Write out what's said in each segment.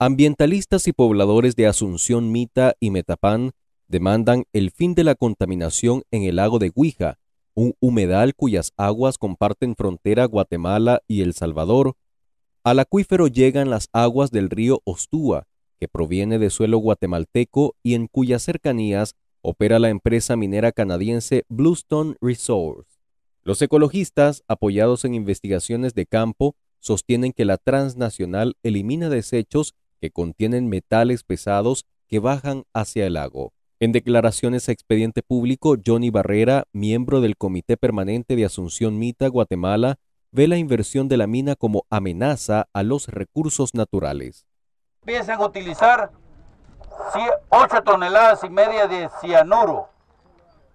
Ambientalistas y pobladores de Asunción Mita y Metapán demandan el fin de la contaminación en el lago de Guija, un humedal cuyas aguas comparten frontera Guatemala y El Salvador. Al acuífero llegan las aguas del río Ostúa, que proviene de suelo guatemalteco y en cuyas cercanías opera la empresa minera canadiense Bluestone Resource. Los ecologistas, apoyados en investigaciones de campo, sostienen que la transnacional elimina desechos que contienen metales pesados que bajan hacia el lago. En declaraciones a expediente público, Johnny Barrera, miembro del Comité Permanente de Asunción Mita, Guatemala, ve la inversión de la mina como amenaza a los recursos naturales. a utilizar 8 toneladas y media de cianuro,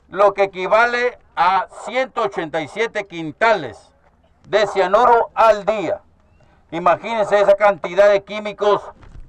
lo que equivale a 187 quintales de cianuro al día. Imagínense esa cantidad de químicos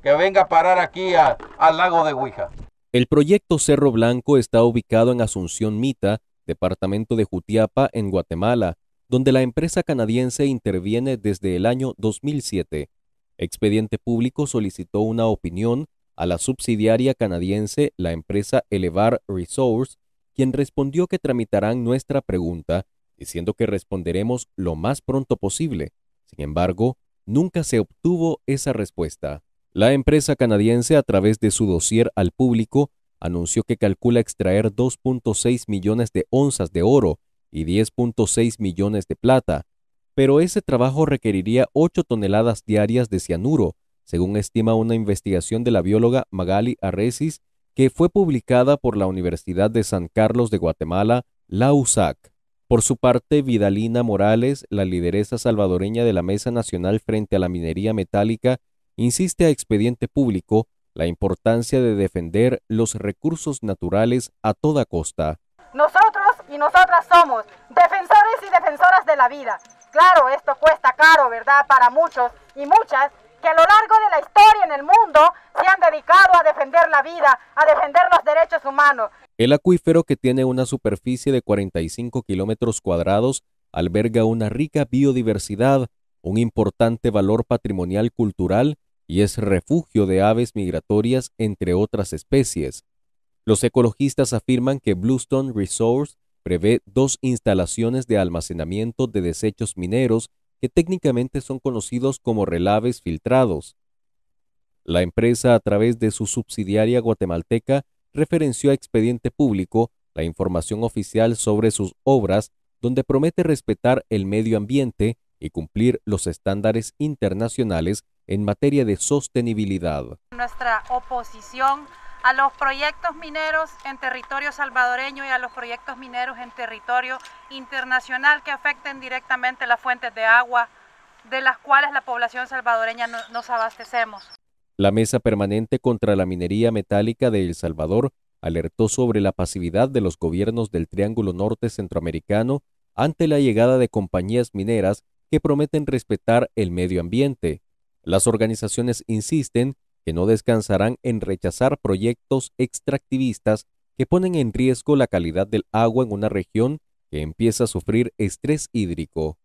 que venga a parar aquí al lago de Huija. El proyecto Cerro Blanco está ubicado en Asunción Mita, departamento de Jutiapa, en Guatemala, donde la empresa canadiense interviene desde el año 2007. Expediente Público solicitó una opinión a la subsidiaria canadiense, la empresa Elevar Resource, quien respondió que tramitarán nuestra pregunta, diciendo que responderemos lo más pronto posible. Sin embargo, nunca se obtuvo esa respuesta. La empresa canadiense, a través de su dossier al público, anunció que calcula extraer 2.6 millones de onzas de oro y 10.6 millones de plata, pero ese trabajo requeriría 8 toneladas diarias de cianuro, según estima una investigación de la bióloga Magali Arresis que fue publicada por la Universidad de San Carlos de Guatemala, la USAC. Por su parte, Vidalina Morales, la lideresa salvadoreña de la Mesa Nacional frente a la Minería Metálica, insiste a expediente público la importancia de defender los recursos naturales a toda costa. Nosotros y nosotras somos defensores y defensoras de la vida. Claro, esto cuesta caro, ¿verdad? Para muchos y muchas que a lo largo de la historia en el mundo se han dedicado a defender la vida, a defender los derechos humanos. El acuífero, que tiene una superficie de 45 kilómetros cuadrados, alberga una rica biodiversidad, un importante valor patrimonial cultural y es refugio de aves migratorias entre otras especies. Los ecologistas afirman que Bluestone Resource prevé dos instalaciones de almacenamiento de desechos mineros que técnicamente son conocidos como relaves filtrados. La empresa, a través de su subsidiaria guatemalteca, referenció a expediente público la información oficial sobre sus obras, donde promete respetar el medio ambiente y cumplir los estándares internacionales en materia de sostenibilidad. Nuestra oposición a los proyectos mineros en territorio salvadoreño y a los proyectos mineros en territorio internacional que afecten directamente las fuentes de agua de las cuales la población salvadoreña nos abastecemos. La Mesa Permanente contra la Minería Metálica de El Salvador alertó sobre la pasividad de los gobiernos del Triángulo Norte Centroamericano ante la llegada de compañías mineras que prometen respetar el medio ambiente, las organizaciones insisten que no descansarán en rechazar proyectos extractivistas que ponen en riesgo la calidad del agua en una región que empieza a sufrir estrés hídrico.